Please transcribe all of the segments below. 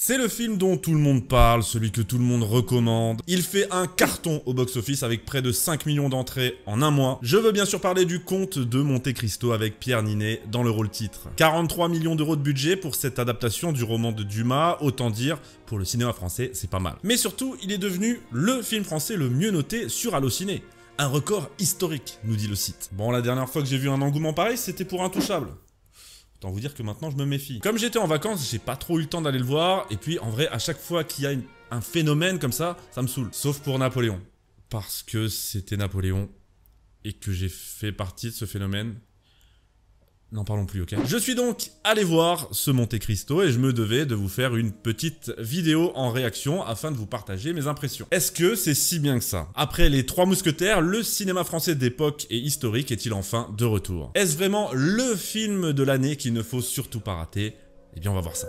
C'est le film dont tout le monde parle, celui que tout le monde recommande. Il fait un carton au box-office avec près de 5 millions d'entrées en un mois. Je veux bien sûr parler du conte de Monte Cristo avec Pierre Ninet dans le rôle titre. 43 millions d'euros de budget pour cette adaptation du roman de Dumas, autant dire, pour le cinéma français, c'est pas mal. Mais surtout, il est devenu le film français le mieux noté sur Allociné. Un record historique, nous dit le site. Bon, la dernière fois que j'ai vu un engouement pareil, c'était pour Intouchables. Autant vous dire que maintenant je me méfie. Comme j'étais en vacances, j'ai pas trop eu le temps d'aller le voir. Et puis en vrai, à chaque fois qu'il y a un phénomène comme ça, ça me saoule. Sauf pour Napoléon. Parce que c'était Napoléon et que j'ai fait partie de ce phénomène. N'en parlons plus, ok Je suis donc allé voir ce Monte Cristo et je me devais de vous faire une petite vidéo en réaction afin de vous partager mes impressions. Est-ce que c'est si bien que ça Après les trois mousquetaires, le cinéma français d'époque et historique est-il enfin de retour Est-ce vraiment le film de l'année qu'il ne faut surtout pas rater Eh bien on va voir ça.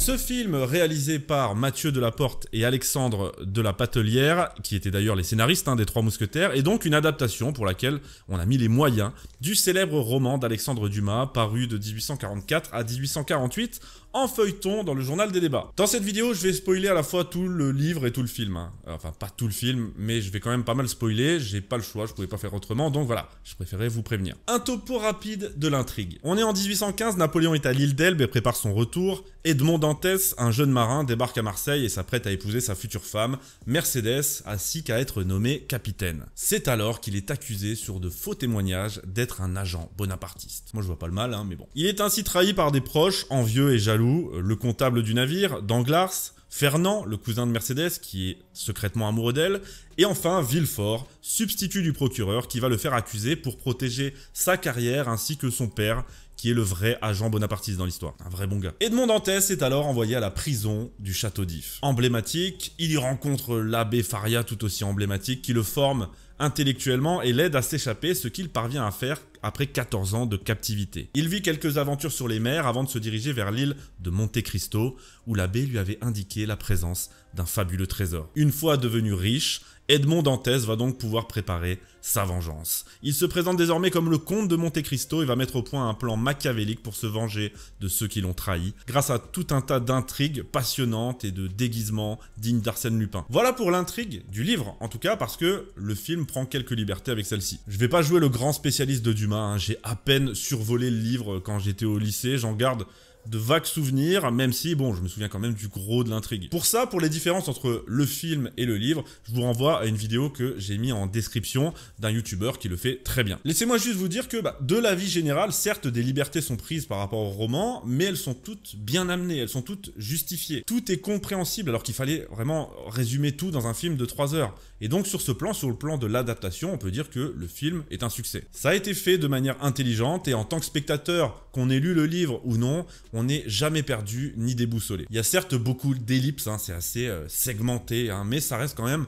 Ce film, réalisé par Mathieu Delaporte et Alexandre de la Patelière, qui étaient d'ailleurs les scénaristes hein, des Trois Mousquetaires, est donc une adaptation pour laquelle on a mis les moyens du célèbre roman d'Alexandre Dumas, paru de 1844 à 1848 en feuilleton dans le journal des débats. Dans cette vidéo, je vais spoiler à la fois tout le livre et tout le film. Hein. Enfin, pas tout le film, mais je vais quand même pas mal spoiler, j'ai pas le choix, je pouvais pas faire autrement, donc voilà, je préférais vous prévenir. Un topo rapide de l'intrigue. On est en 1815, Napoléon est à l'île d'Elbe et prépare son retour, Edmond Dantès, un jeune marin, débarque à Marseille et s'apprête à épouser sa future femme, Mercedes, ainsi qu'à être nommé capitaine. C'est alors qu'il est accusé sur de faux témoignages d'être un agent bonapartiste. Moi je vois pas le mal, hein, mais bon. Il est ainsi trahi par des proches, envieux et jaloux, le comptable du navire, Danglars, Fernand, le cousin de Mercedes, qui est secrètement amoureux d'elle, et enfin Villefort, substitut du procureur, qui va le faire accuser pour protéger sa carrière ainsi que son père, qui est le vrai agent bonapartiste dans l'histoire. Un vrai bon gars. Edmond Dantès est alors envoyé à la prison du château d'If. Emblématique, il y rencontre l'abbé Faria tout aussi emblématique qui le forme intellectuellement et l'aide à s'échapper, ce qu'il parvient à faire après 14 ans de captivité. Il vit quelques aventures sur les mers avant de se diriger vers l'île de Monte Cristo, où l'abbé lui avait indiqué la présence d'un fabuleux trésor. Une fois devenu riche, Edmond Dantès va donc pouvoir préparer sa vengeance. Il se présente désormais comme le comte de Monte Cristo et va mettre au point un plan machiavélique pour se venger de ceux qui l'ont trahi, grâce à tout un tas d'intrigues passionnantes et de déguisements dignes d'Arsène Lupin. Voilà pour l'intrigue du livre, en tout cas parce que le film prend quelques libertés avec celle-ci. Je vais pas jouer le grand spécialiste de Dumas, hein. j'ai à peine survolé le livre quand j'étais au lycée, j'en garde de vagues souvenirs, même si, bon, je me souviens quand même du gros de l'intrigue. Pour ça, pour les différences entre le film et le livre, je vous renvoie à une vidéo que j'ai mis en description d'un youtubeur qui le fait très bien. Laissez-moi juste vous dire que, bah, de la vie générale, certes, des libertés sont prises par rapport au roman, mais elles sont toutes bien amenées, elles sont toutes justifiées. Tout est compréhensible, alors qu'il fallait vraiment résumer tout dans un film de 3 heures. Et donc sur ce plan, sur le plan de l'adaptation, on peut dire que le film est un succès. Ça a été fait de manière intelligente et en tant que spectateur, qu'on ait lu le livre ou non, on n'est jamais perdu ni déboussolé. Il y a certes beaucoup d'ellipses, hein, c'est assez euh, segmenté, hein, mais ça reste quand même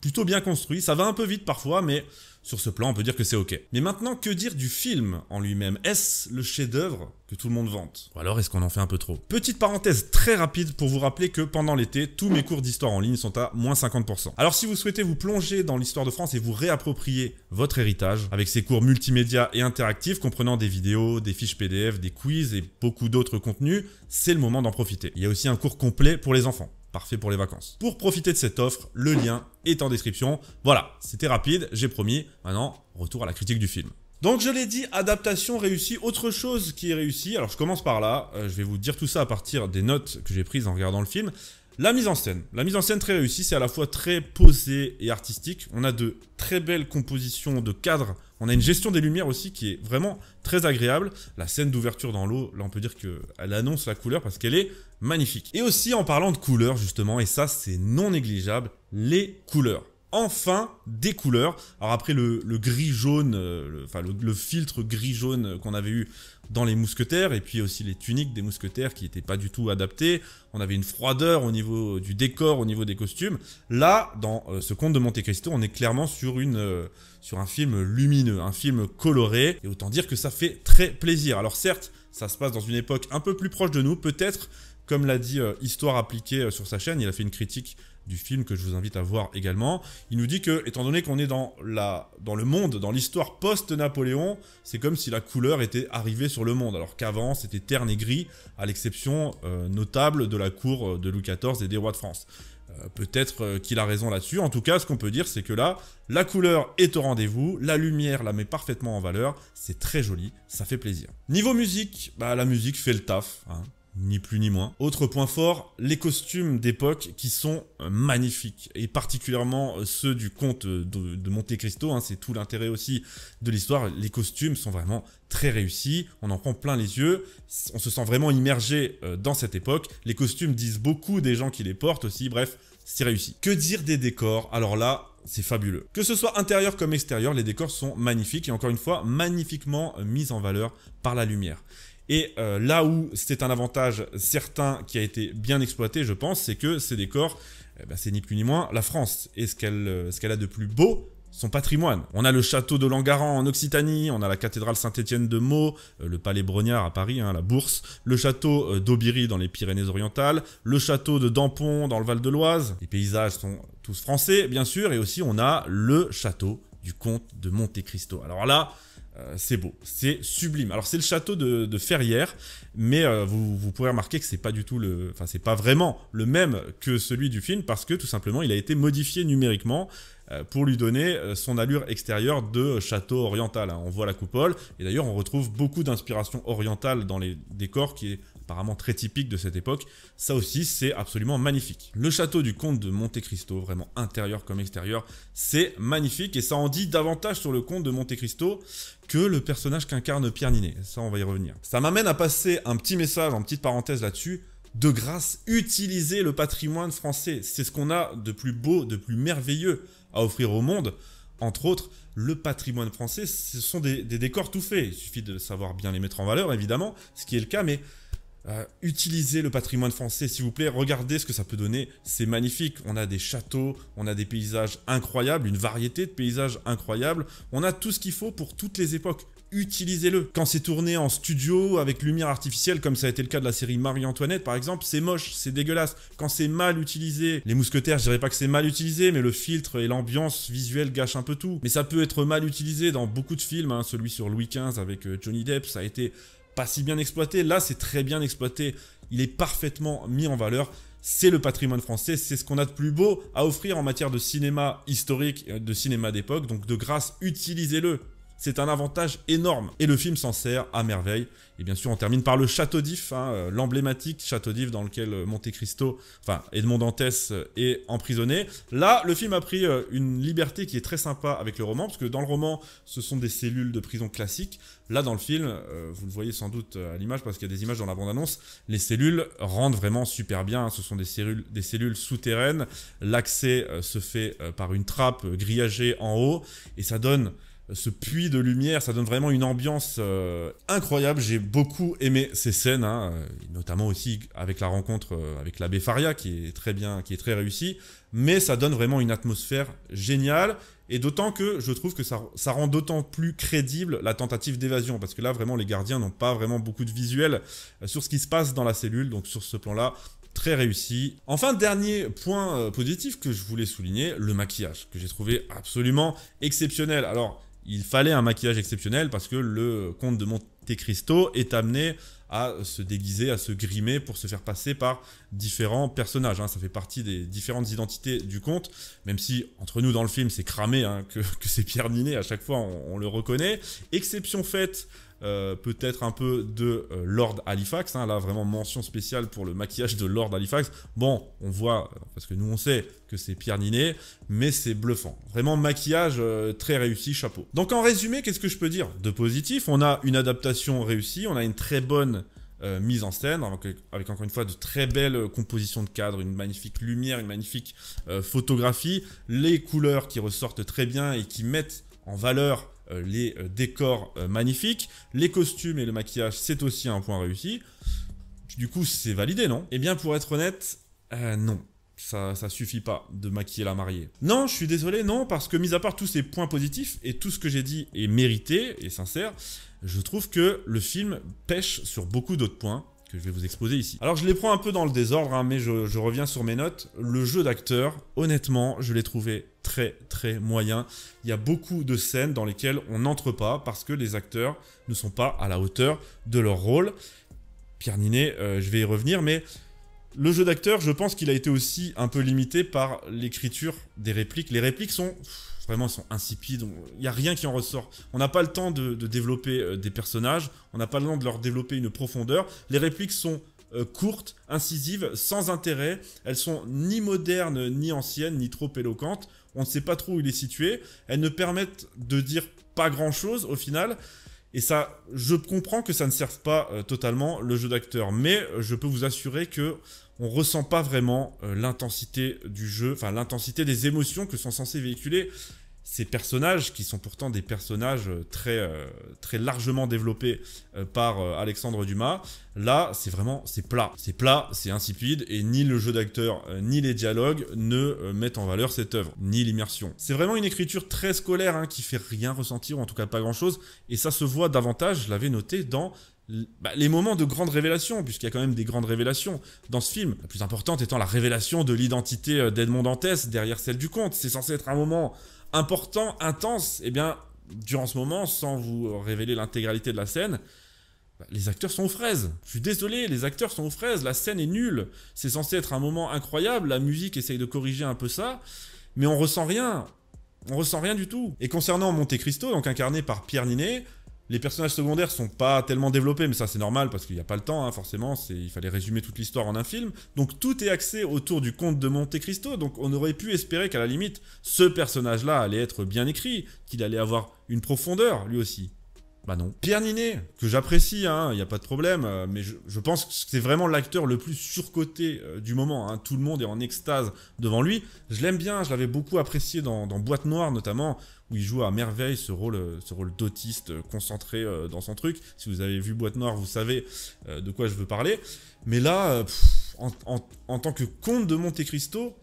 plutôt bien construit. Ça va un peu vite parfois, mais sur ce plan, on peut dire que c'est ok. Mais maintenant, que dire du film en lui-même Est-ce le chef-d'œuvre que tout le monde vante Ou alors est-ce qu'on en fait un peu trop Petite parenthèse très rapide pour vous rappeler que pendant l'été, tous mes cours d'histoire en ligne sont à moins 50%. Alors si vous souhaitez vous plonger dans l'histoire de France et vous réapproprier votre héritage, avec ces cours multimédia et interactifs comprenant des vidéos, des fiches PDF, des quiz et beaucoup d'autres contenus, c'est le moment d'en profiter. Il y a aussi un cours complet pour les enfants parfait pour les vacances. Pour profiter de cette offre, le lien est en description. Voilà, c'était rapide, j'ai promis. Maintenant, retour à la critique du film. Donc je l'ai dit, adaptation réussie, autre chose qui est réussie. Alors je commence par là, euh, je vais vous dire tout ça à partir des notes que j'ai prises en regardant le film. La mise en scène. La mise en scène très réussie, c'est à la fois très posée et artistique. On a de très belles compositions de cadres. On a une gestion des lumières aussi qui est vraiment très agréable. La scène d'ouverture dans l'eau, là on peut dire qu'elle annonce la couleur parce qu'elle est magnifique. Et aussi en parlant de couleurs justement, et ça c'est non négligeable, les couleurs enfin des couleurs. Alors après le, gris jaune, euh, le, enfin le, filtre gris jaune qu'on avait eu dans les mousquetaires et puis aussi les tuniques des mousquetaires qui n'étaient pas du tout adaptées. On avait une froideur au niveau du décor, au niveau des costumes. Là, dans euh, ce conte de Monte Cristo, on est clairement sur une euh, sur un film lumineux, un film coloré et autant dire que ça fait très plaisir. Alors certes, ça se passe dans une époque un peu plus proche de nous, peut-être comme l'a dit euh, Histoire appliquée euh, sur sa chaîne, il a fait une critique du film que je vous invite à voir également. Il nous dit que, étant donné qu'on est dans, la, dans le monde, dans l'histoire post-Napoléon, c'est comme si la couleur était arrivée sur le monde, alors qu'avant c'était terne et gris, à l'exception euh, notable de la cour de Louis XIV et des rois de France. Peut-être qu'il a raison là-dessus. En tout cas, ce qu'on peut dire, c'est que là, la couleur est au rendez-vous, la lumière la met parfaitement en valeur, c'est très joli, ça fait plaisir. Niveau musique, bah, la musique fait le taf. Hein ni plus ni moins. Autre point fort, les costumes d'époque qui sont euh, magnifiques, et particulièrement euh, ceux du comte euh, de, Monte Cristo, hein, c'est tout l'intérêt aussi de l'histoire, les costumes sont vraiment très réussis, on en prend plein les yeux, on se sent vraiment immergé dans cette époque, les costumes disent beaucoup des gens qui les portent aussi, bref, c'est réussi. Que dire des décors Alors là, c'est fabuleux. Que ce soit intérieur comme extérieur, les décors sont magnifiques et encore une fois magnifiquement mis en valeur par la lumière. Et euh, là où c'est un avantage certain qui a été bien exploité, je pense, c'est que ces décors, eh ben, c'est ni plus ni moins la France. Et euh, ce qu'elle a de plus beau, son patrimoine. On a le château de Langaran en Occitanie, on a la cathédrale Saint-Étienne de Meaux, euh, le palais Brognard à Paris, hein, la Bourse, le château d'Aubiry dans les Pyrénées-Orientales, le château de Dampont dans le Val de l'Oise. Les paysages sont tous français, bien sûr, et aussi on a le château du comte de Monte Cristo. Alors là, euh, c'est beau, c'est sublime. Alors c'est le château de, de Ferrières, mais euh, vous, vous, pourrez remarquer que c'est pas du tout le, enfin c'est pas vraiment le même que celui du film parce que tout simplement il a été modifié numériquement euh, pour lui donner son allure extérieure de château oriental. Hein. On voit la coupole et d'ailleurs on retrouve beaucoup d'inspiration orientale dans les décors qui est apparemment très typique de cette époque. Ça aussi, c'est absolument magnifique. Le château du comte de Monte Cristo, vraiment intérieur comme extérieur, c'est magnifique et ça en dit davantage sur le comte de Monte Cristo que le personnage qu'incarne Pierre Ninet. Ça, on va y revenir. Ça m'amène à passer un petit message, en petite parenthèse là-dessus de grâce, utilisez le patrimoine français. C'est ce qu'on a de plus beau, de plus merveilleux à offrir au monde. Entre autres, le patrimoine français, ce sont des, des décors tout faits. Il suffit de savoir bien les mettre en valeur, évidemment, ce qui est le cas, mais euh, utilisez le patrimoine français, s'il vous plaît. Regardez ce que ça peut donner. C'est magnifique. On a des châteaux, on a des paysages incroyables, une variété de paysages incroyables. On a tout ce qu'il faut pour toutes les époques. Utilisez-le. Quand c'est tourné en studio avec lumière artificielle, comme ça a été le cas de la série Marie-Antoinette par exemple, c'est moche, c'est dégueulasse. Quand c'est mal utilisé, les mousquetaires, je dirais pas que c'est mal utilisé, mais le filtre et l'ambiance visuelle gâchent un peu tout. Mais ça peut être mal utilisé dans beaucoup de films. Hein. Celui sur Louis XV avec euh, Johnny Depp, ça a été pas si bien exploité. Là, c'est très bien exploité. Il est parfaitement mis en valeur. C'est le patrimoine français, c'est ce qu'on a de plus beau à offrir en matière de cinéma historique, euh, de cinéma d'époque. Donc de grâce, utilisez-le c'est un avantage énorme. Et le film s'en sert à merveille. Et bien sûr, on termine par le Château d'If, hein, euh, l'emblématique Château d'If dans lequel euh, Monte Cristo, enfin Edmond Dantès, euh, est emprisonné. Là, le film a pris une liberté qui est très sympa avec le roman, parce que dans le roman, ce sont des cellules de prison classiques. Là, dans le film, vous le voyez sans doute à l'image, parce qu'il y a des images dans la bande-annonce, les cellules rendent vraiment super bien. Hein. Ce sont des cellules, des cellules souterraines. L'accès se fait par une trappe grillagée en haut, et ça donne ce puits de lumière, ça donne vraiment une ambiance euh, incroyable. J'ai beaucoup aimé ces scènes, hein, euh, notamment aussi avec la rencontre euh, avec l'abbé Faria, qui est très bien, qui est très réussi. Mais ça donne vraiment une atmosphère géniale, et d'autant que je trouve que ça, ça rend d'autant plus crédible la tentative d'évasion, parce que là vraiment les gardiens n'ont pas vraiment beaucoup de visuel sur ce qui se passe dans la cellule, donc sur ce plan-là, très réussi. Enfin, dernier point positif que je voulais souligner, le maquillage, que j'ai trouvé absolument exceptionnel. Alors, il fallait un maquillage exceptionnel parce que le comte de Monte Cristo est amené à se déguiser, à se grimer pour se faire passer par différents personnages. Hein. Ça fait partie des différentes identités du comte, même si entre nous dans le film c'est cramé hein, que, c'est Pierre Ninet à chaque fois on le reconnaît. Exception faite euh, peut-être un peu de euh, Lord Halifax. Hein, là, vraiment mention spéciale pour le maquillage de Lord Halifax. Bon, on voit, euh, parce que nous on sait que c'est Pierre Ninet, mais c'est bluffant. Vraiment maquillage très réussi, chapeau. Donc en résumé, qu'est-ce que je peux dire de positif On a une adaptation réussie, on a une très bonne mise en scène, avec, encore une fois de très belles compositions de cadres, une magnifique lumière, une magnifique photographie, les couleurs qui ressortent très bien et qui mettent en valeur euh, les euh, décors euh, magnifiques, les costumes et le maquillage, c'est aussi un point réussi. Du coup, c'est validé, non Eh bien, pour être honnête, non. Ça, ça suffit pas de maquiller la mariée. Non, je suis désolé, non, parce que mis à part tous ces points positifs et tout ce que j'ai dit est mérité et sincère, je trouve que le film pêche sur beaucoup d'autres points que je vais vous exposer ici. Alors je les prends un peu dans le désordre, hein, mais je, reviens sur mes notes. Le jeu d'acteur, honnêtement, je l'ai trouvé très très moyen. Il y a beaucoup de scènes dans lesquelles on n'entre pas parce que les acteurs ne sont pas à la hauteur de leur rôle. Pierre Ninet, euh, je vais y revenir, mais le jeu d'acteur, je pense qu'il a été aussi un peu limité par l'écriture des répliques. Les répliques sont vraiment sont insipides. Il n'y a rien qui en ressort. On n'a pas le temps de, développer euh, des personnages. On n'a pas le temps de leur développer une profondeur. Les répliques sont euh, courtes, incisives, sans intérêt. Elles sont ni modernes, ni anciennes, ni trop éloquentes. On ne sait pas trop où il est situé. Elles ne permettent de dire pas grand chose au final. Et ça, je comprends que ça ne serve pas euh, totalement le jeu d'acteur, mais je peux vous assurer que on ressent pas vraiment l'intensité du jeu, enfin l'intensité des émotions que sont censées véhiculer ces personnages, qui sont pourtant des personnages euh, très, euh, très largement développés euh, par Alexandre Dumas, là, c'est vraiment, c'est plat. C'est plat, c'est insipide, et ni le jeu d'acteur, ni les dialogues ne mettent en valeur cette œuvre, ni l'immersion. C'est vraiment une écriture très scolaire, hein, qui fait rien ressentir, ou en tout cas pas grand-chose, et ça se voit davantage, je l'avais noté, dans bah, les moments de grande révélation, puisqu'il y a quand même des grandes révélations dans ce film. La plus importante étant la révélation de l'identité d'Edmond Dantès derrière celle du comte. C'est censé être un moment important, intense, eh bien, durant ce moment, sans vous révéler l'intégralité de la scène, bah, les acteurs sont aux fraises. Je suis désolé, les acteurs sont aux fraises, la scène est nulle. C'est censé être un moment incroyable, la musique essaye de corriger un peu ça, mais on ressent rien. On ressent rien du tout. Et concernant Monte Cristo, donc incarné par Pierre Ninet, les personnages secondaires sont pas tellement développés, mais ça c'est normal parce qu'il n'y a pas le temps, hein, forcément. Il fallait résumer toute l'histoire en un film. Donc tout est axé autour du conte de Monte Cristo. Donc on aurait pu espérer qu'à la limite, ce personnage-là allait être bien écrit, qu'il allait avoir une profondeur lui aussi. Bah non. Pierre Ninet, que j'apprécie, il hein, n'y a pas de problème, euh, mais je, pense que c'est vraiment l'acteur le plus surcoté euh, du moment. Hein. Tout le monde est en extase devant lui. Je l'aime bien, je l'avais beaucoup apprécié dans, Boîte Noire notamment, où il joue à merveille ce rôle, euh, ce rôle d'autiste concentré dans son truc. Si vous avez vu Boîte Noire, vous savez de quoi je veux parler. Mais là, en, tant que comte de Monte Cristo,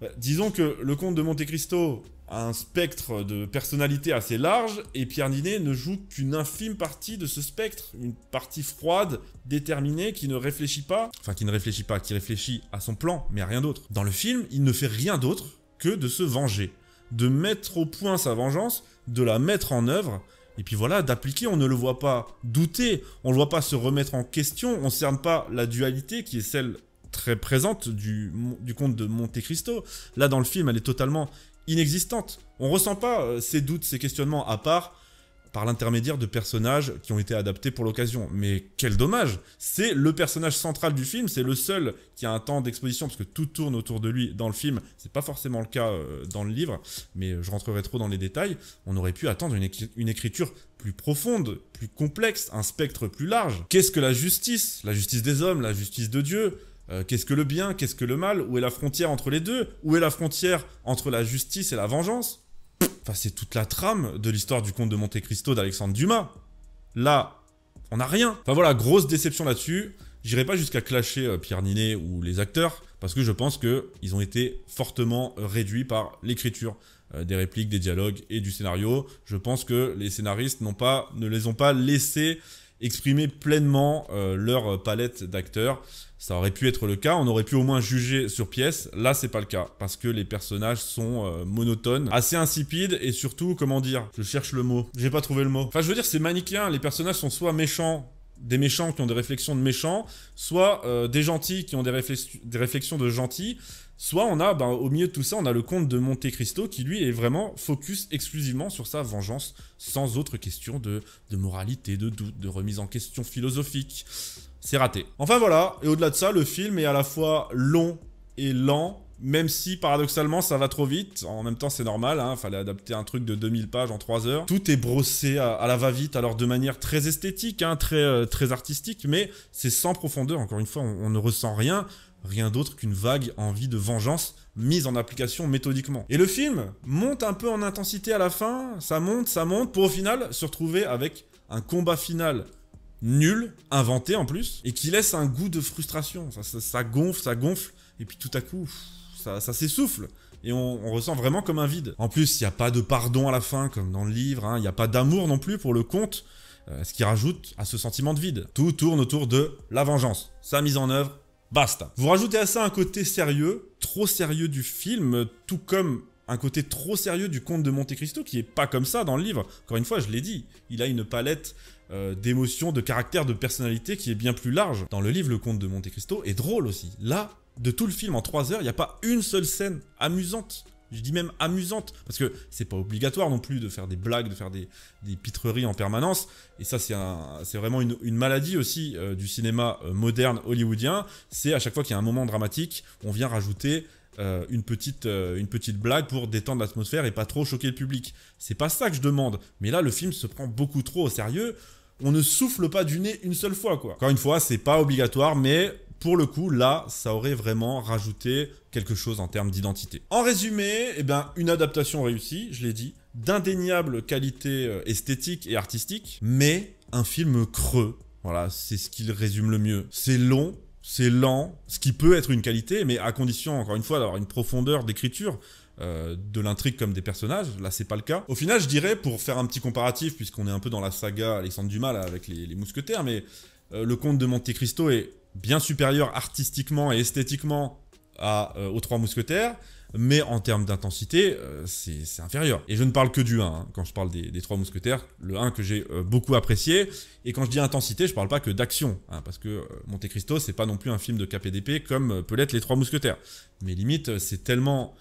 bah, disons que le comte de Monte Cristo, un spectre de personnalité assez large, et Pierre Ninet ne joue qu'une infime partie de ce spectre, une partie froide, déterminée, qui ne réfléchit pas, enfin qui ne réfléchit pas, qui réfléchit à son plan, mais à rien d'autre. Dans le film, il ne fait rien d'autre que de se venger, de mettre au point sa vengeance, de la mettre en œuvre, et puis voilà, d'appliquer, on ne le voit pas douter, on ne le voit pas se remettre en question, on ne cerne pas la dualité qui est celle très présente du, du conte de Monte Cristo. Là, dans le film, elle est totalement inexistante. On ressent pas euh, ces doutes, ces questionnements, à part par l'intermédiaire de personnages qui ont été adaptés pour l'occasion. Mais quel dommage C'est le personnage central du film, c'est le seul qui a un temps d'exposition, parce que tout tourne autour de lui dans le film. C'est pas forcément le cas euh, dans le livre, mais je rentrerai trop dans les détails. On aurait pu attendre une, une écriture plus profonde, plus complexe, un spectre plus large. Qu'est-ce que la justice La justice des hommes, la justice de Dieu euh, qu'est-ce que le bien, qu'est-ce que le mal, où est la frontière entre les deux, où est la frontière entre la justice et la vengeance. Enfin, c'est toute la trame de l'histoire du comte de Monte Cristo d'Alexandre Dumas. Là, on n'a rien. Enfin voilà, grosse déception là-dessus. J'irai pas jusqu'à clasher euh, Pierre Ninet ou les acteurs, parce que je pense qu'ils ont été fortement euh, réduits par l'écriture des répliques, des dialogues et du scénario. Je pense que les scénaristes n'ont pas, ne les ont pas laissés exprimer pleinement euh, leur palette d'acteurs. Ça aurait pu être le cas, on aurait pu au moins juger sur pièce. Là, c'est pas le cas parce que les personnages sont euh, monotones, assez insipides et surtout, comment dire, je cherche le mot, j'ai pas trouvé le mot. Enfin, je veux dire, c'est manichéen. Les personnages sont soit méchants, des méchants qui ont des réflexions de méchants, soit euh, des gentils qui ont des réflexions de gentils, Soit on a, ben, au milieu de tout ça, on a le conte de Monte Cristo qui lui est vraiment focus exclusivement sur sa vengeance, sans autre question de, de moralité, de doute, de remise en question philosophique. C'est raté. Enfin voilà, et au-delà de ça, le film est à la fois long et lent, même si, paradoxalement, ça va trop vite. En même temps, c'est normal. Hein, fallait adapter un truc de 2000 pages en 3 heures. Tout est brossé à, la va-vite, alors de manière très esthétique, hein, très, euh, très artistique, mais c'est sans profondeur. Encore une fois, on, ne ressent rien rien d'autre qu'une vague envie de vengeance mise en application méthodiquement. Et le film monte un peu en intensité à la fin, ça monte, ça monte, pour au final se retrouver avec un combat final nul, inventé en plus, et qui laisse un goût de frustration. Ça, gonfle, ça gonfle, et puis tout à coup ça, s'essouffle. Et on, ressent vraiment comme un vide. En plus, il n'y a pas de pardon à la fin, comme dans le livre. Hein. Il n'y a pas d'amour non plus pour le comte, euh, ce qui rajoute à ce sentiment de vide. Tout tourne autour de la vengeance, sa mise en œuvre, basta. Vous rajoutez à ça un côté sérieux, trop sérieux du film, tout comme un côté trop sérieux du comte de Monte Cristo qui n'est pas comme ça dans le livre. Encore une fois, je l'ai dit, il a une palette euh, d'émotions, de caractères, de personnalités qui est bien plus large. Dans le livre, le comte de Monte Cristo est drôle aussi. Là, de tout le film en 3 heures, il n'y a pas une seule scène amusante. Je dis même amusante, parce que c'est pas obligatoire non plus de faire des blagues, de faire des, pitreries en permanence. Et ça, c'est un, vraiment une, maladie aussi euh, du cinéma euh, moderne hollywoodien. C'est à chaque fois qu'il y a un moment dramatique, on vient rajouter euh, une, petite, une petite blague pour détendre l'atmosphère et pas trop choquer le public. C'est pas ça que je demande. Mais là, le film se prend beaucoup trop au sérieux. On ne souffle pas du nez une seule fois, quoi. Encore une fois, c'est pas obligatoire, mais pour le coup, là, ça aurait vraiment rajouté quelque chose en termes d'identité. En résumé, eh bien, une adaptation réussie, je l'ai dit, d'indéniable qualité euh, esthétique et artistique, mais un film creux. Voilà, c'est ce qu'il résume le mieux. C'est long, c'est lent, ce qui peut être une qualité, mais à condition, encore une fois, d'avoir une profondeur d'écriture, euh, de l'intrigue comme des personnages. Là, c'est pas le cas. Au final, je dirais, pour faire un petit comparatif, puisqu'on est un peu dans la saga Alexandre Dumas avec les, mousquetaires, mais euh, le conte de Monte Cristo est bien supérieur artistiquement et esthétiquement à, euh, aux Trois Mousquetaires, mais en termes d'intensité, euh, c'est inférieur. Et je ne parle que du 1, hein. quand je parle des, Trois Mousquetaires, le 1 que j'ai euh, beaucoup apprécié, et quand je dis intensité, je parle pas que d'action, hein, parce que Monte Cristo, c'est pas non plus un film de KPDP comme peut l'être les Trois Mousquetaires. Mais limite, c'est tellement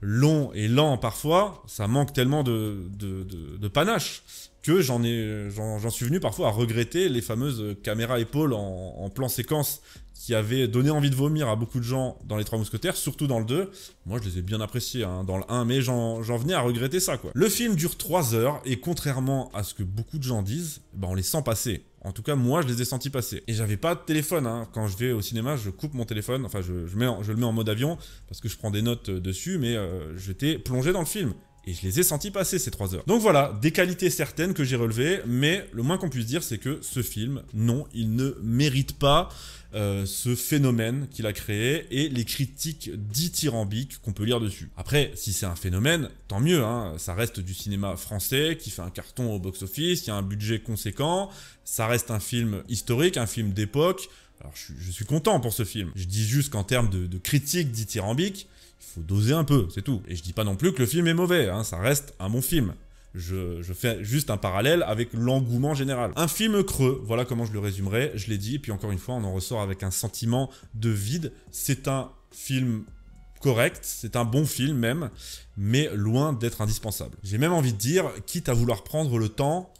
long et lent parfois, ça manque tellement de, de panache que j'en ai, j'en suis venu parfois à regretter les fameuses caméras épaules en, plan séquence qui avaient donné envie de vomir à beaucoup de gens dans les Trois Mousquetaires, surtout dans le 2. Moi, je les ai bien appréciés hein, dans le 1, mais j'en venais à regretter ça, quoi. Le film dure 3 heures, et contrairement à ce que beaucoup de gens disent, bah on les sent passer. En tout cas, moi, je les ai sentis passer. Et j'avais pas de téléphone. Hein. Quand je vais au cinéma, je coupe mon téléphone. Enfin, je, mets je le mets en mode avion parce que je prends des notes euh, dessus, mais euh, j'étais plongé dans le film. Et je les ai sentis passer ces trois heures. Donc voilà, des qualités certaines que j'ai relevées, mais le moins qu'on puisse dire, c'est que ce film, non, il ne mérite pas euh, ce phénomène qu'il a créé et les critiques dithyrambiques qu'on peut lire dessus. Après, si c'est un phénomène, tant mieux, hein, ça reste du cinéma français qui fait un carton au box-office, qui a un budget conséquent, ça reste un film historique, un film d'époque. Alors je, suis content pour ce film. Je dis juste qu'en termes de, de critique dithyrambique, faut doser un peu, c'est tout. Et je dis pas non plus que le film est mauvais, hein, ça reste un bon film. Je, fais juste un parallèle avec l'engouement général. Un film creux, voilà comment je le résumerai, je l'ai dit, puis encore une fois, on en ressort avec un sentiment de vide. C'est un film correct, c'est un bon film même, mais loin d'être indispensable. J'ai même envie de dire, quitte à vouloir prendre le temps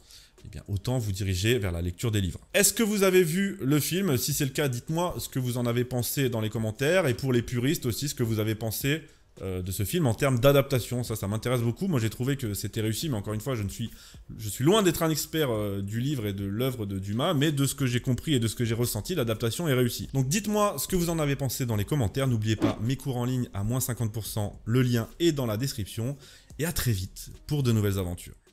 eh bien, autant vous diriger vers la lecture des livres. Est-ce que vous avez vu le film Si c'est le cas, dites-moi ce que vous en avez pensé dans les commentaires. Et pour les puristes aussi, ce que vous avez pensé euh, de ce film en termes d'adaptation. Ça, ça m'intéresse beaucoup. Moi, j'ai trouvé que c'était réussi, mais encore une fois, je, ne suis, je suis loin d'être un expert euh, du livre et de l'œuvre de Dumas, mais de ce que j'ai compris et de ce que j'ai ressenti, l'adaptation est réussie. Donc, dites-moi ce que vous en avez pensé dans les commentaires. N'oubliez pas mes cours en ligne à moins 50%. Le lien est dans la description. Et à très vite pour de nouvelles aventures.